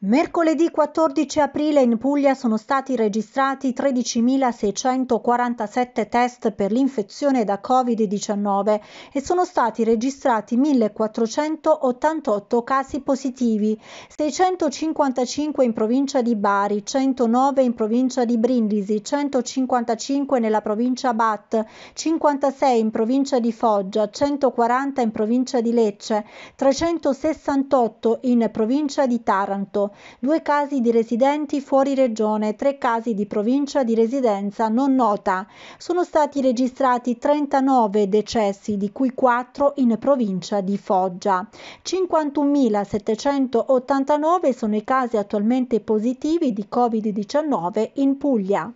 Mercoledì 14 aprile in Puglia sono stati registrati 13.647 test per l'infezione da Covid-19 e sono stati registrati 1.488 casi positivi, 655 in provincia di Bari, 109 in provincia di Brindisi, 155 nella provincia Bat, 56 in provincia di Foggia, 140 in provincia di Lecce, 368 in provincia di Taranto due casi di residenti fuori regione, tre casi di provincia di residenza non nota. Sono stati registrati 39 decessi, di cui 4 in provincia di Foggia. 51.789 sono i casi attualmente positivi di Covid-19 in Puglia.